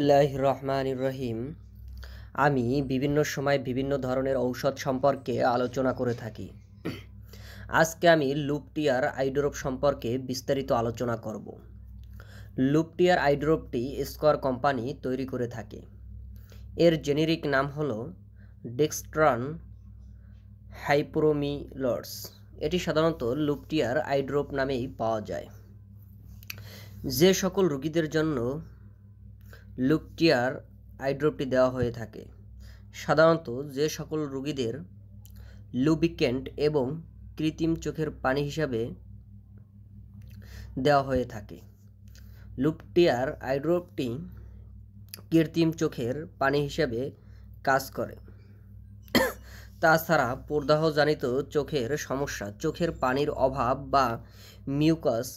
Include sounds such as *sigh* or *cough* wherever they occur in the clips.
আল্লাহ রহমান রহিম আমি বিভিন্ন সময় বিভিন্ন ধরনের ঔষধ সম্পর্কে আলোচনা করে থাকি আজকে আমি লুপটিয়ার আইড্রোপ সম্পর্কে বিস্তারিত আলোচনা করব লুপটিয়ার আইড্রোপটি স্কোয়ার কোম্পানি তৈরি করে থাকে এর জেনেরিক নাম হলো ডেক্সট্রন হাইপ্রোমিলর্স এটি সাধারণত লুপটিয়ার আইড্রোপ নামেই পাওয়া যায় যে সকল রুগীদের জন্য লুকটিয়ার আইড্রপটি দেওয়া হয়ে থাকে সাধারণত যে সকল রোগীদের লুবিকেন্ট এবং কৃত্রিম চোখের পানি হিসাবে দেওয়া হয়ে থাকে লুপটিয়ার আইড্রপটি কৃত্রিম চোখের পানি হিসাবে কাজ করে তাছাড়া জানিত চোখের সমস্যা চোখের পানির অভাব বা মিউকাস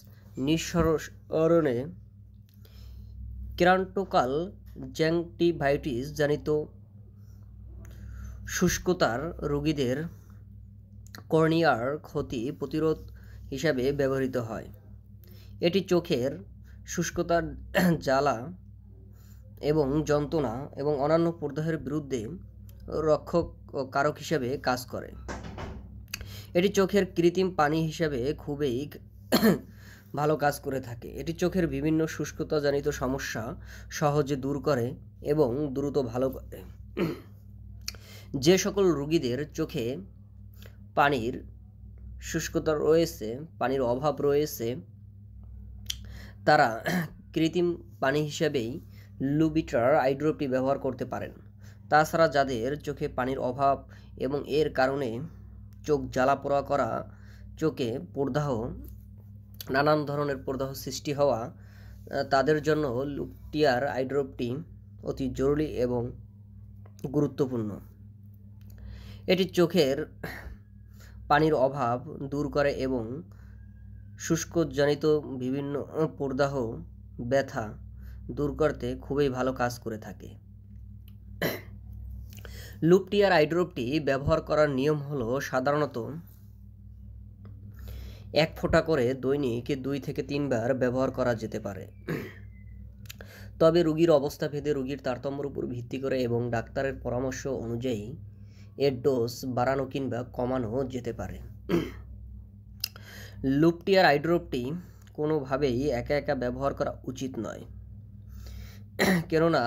নিঃসরণে ক্রান্টোকাল জ্যাংটিভাইটিস জনিত শুষ্কতার রোগীদের কর্নিয়ার ক্ষতি প্রতিরোধ হিসাবে ব্যবহৃত হয় এটি চোখের শুষ্কতার জ্বালা এবং যন্ত্রণা এবং অন্যান্য প্রদাহের বিরুদ্ধে রক্ষক কারক হিসাবে কাজ করে এটি চোখের কৃত্রিম পানি হিসাবে খুবই ভালো কাজ করে থাকে এটি চোখের বিভিন্ন শুষ্কতাজনিত সমস্যা সহজে দূর করে এবং দ্রুত ভালো করে যে সকল রুগীদের চোখে পানির শুষ্কতা রয়েছে পানির অভাব রয়েছে তারা কৃত্রিম পানি হিসেবেই লুবিটার আইড্রোপটি ব্যবহার করতে পারেন তাছাড়া যাদের চোখে পানির অভাব এবং এর কারণে চোখ জ্বালা পোড়া করা চোখে প্রদাহ নানান ধরনের প্রদাহ সৃষ্টি হওয়া তাদের জন্য লুকটিয়ার আইড্রপটি অতি জরুরি এবং গুরুত্বপূর্ণ এটি চোখের পানির অভাব দূর করে এবং শুষ্কজনিত বিভিন্ন প্রদাহ ব্যথা দূর করতে খুবই ভালো কাজ করে থাকে লুপটিয়ার আইড্রোপটি ব্যবহার করার নিয়ম হলো সাধারণত এক ফোঁটা করে দৈনিক দুই থেকে তিনবার ব্যবহার করা যেতে পারে তবে রুগীর অবস্থা ভেদে রুগীর তারতম্যের উপর ভিত্তি করে এবং ডাক্তারের পরামর্শ অনুযায়ী এর ডোজ বাড়ানো কিংবা কমানো যেতে পারে লুপটি আর আইড্রোপটি কোনোভাবেই একা একা ব্যবহার করা উচিত নয় কেননা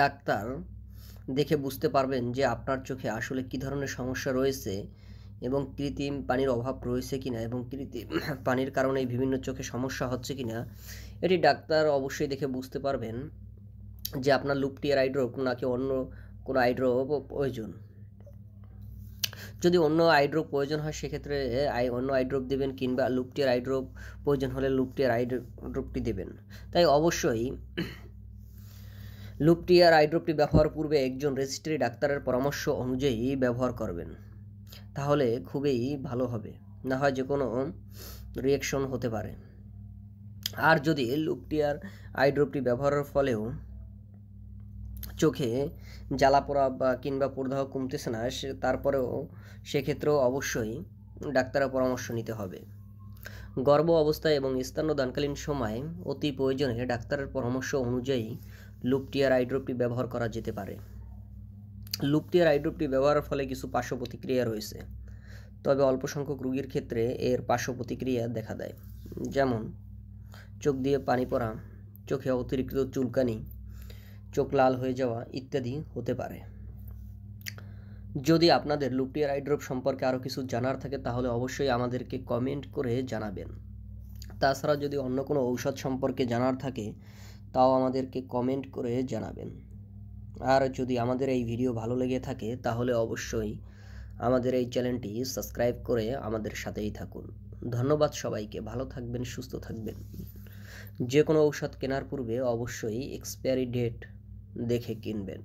ডাক্তার দেখে বুঝতে পারবেন যে আপনার চোখে আসলে কী ধরনের সমস্যা রয়েছে এবং কৃত্রিম পানির অভাব রয়েছে কিনা এবং কৃত্রিম *clears throat* পানির কারণে বিভিন্ন চোখে সমস্যা হচ্ছে কিনা এটি ডাক্তার অবশ্যই দেখে বুঝতে পারবেন যে আপনার লুপটিয়ার আইড্রোপ নাকি অন্য কোনো আইড্রোপ প্রয়োজন যদি অন্য আইড্রোপ প্রয়োজন হয় সেক্ষেত্রে অন্য আইড্রোপ দেবেন কিংবা লুপটিয়ার আইড্রোপ প্রয়োজন হলে লুপটিয়ার আইড্রোপটি দেবেন তাই অবশ্যই *clears throat* লুপটিয়ার আইড্রোপটি ব্যবহার পূর্বে একজন রেজিস্ট্রি ডাক্তারের পরামর্শ অনুযায়ী ব্যবহার করবেন তাহলে খুবই ভালো হবে না হয় যে কোনো রিয়েকশন হতে পারে আর যদি লুকটি আর আইড্রপটি ব্যবহারের ফলেও চোখে জ্বালা পোড়া বা কিংবা প্রদাহ কমতেছে না সে তারপরেও সেক্ষেত্রেও অবশ্যই ডাক্তারের পরামর্শ নিতে হবে গর্ভ অবস্থায় এবং দানকালীন সময় অতি প্রয়োজনে ডাক্তারের পরামর্শ অনুযায়ী লুপটিয়ার আইড্রপটি ব্যবহার করা যেতে পারে লুপটি আর আইড্রোপটি ব্যবহারের ফলে কিছু পার্শ্ব প্রতিক্রিয়া রয়েছে তবে অল্প সংখ্যক রোগীর ক্ষেত্রে এর পার্শ্ব প্রতিক্রিয়া দেখা দেয় যেমন চোখ দিয়ে পানি পড়া চোখে অতিরিক্ত চুলকানি চোখ লাল হয়ে যাওয়া ইত্যাদি হতে পারে যদি আপনাদের আর আইড্রপ সম্পর্কে আরও কিছু জানার থাকে তাহলে অবশ্যই আমাদেরকে কমেন্ট করে জানাবেন তাছাড়া যদি অন্য কোনো ঔষধ সম্পর্কে জানার থাকে তাও আমাদেরকে কমেন্ট করে জানাবেন আর যদি আমাদের এই ভিডিও ভালো লেগে থাকে তাহলে অবশ্যই আমাদের এই চ্যানেলটি সাবস্ক্রাইব করে আমাদের সাথেই থাকুন ধন্যবাদ সবাইকে ভালো থাকবেন সুস্থ থাকবেন যে কোনো ঔষধ কেনার পূর্বে অবশ্যই এক্সপায়ারি ডেট দেখে কিনবেন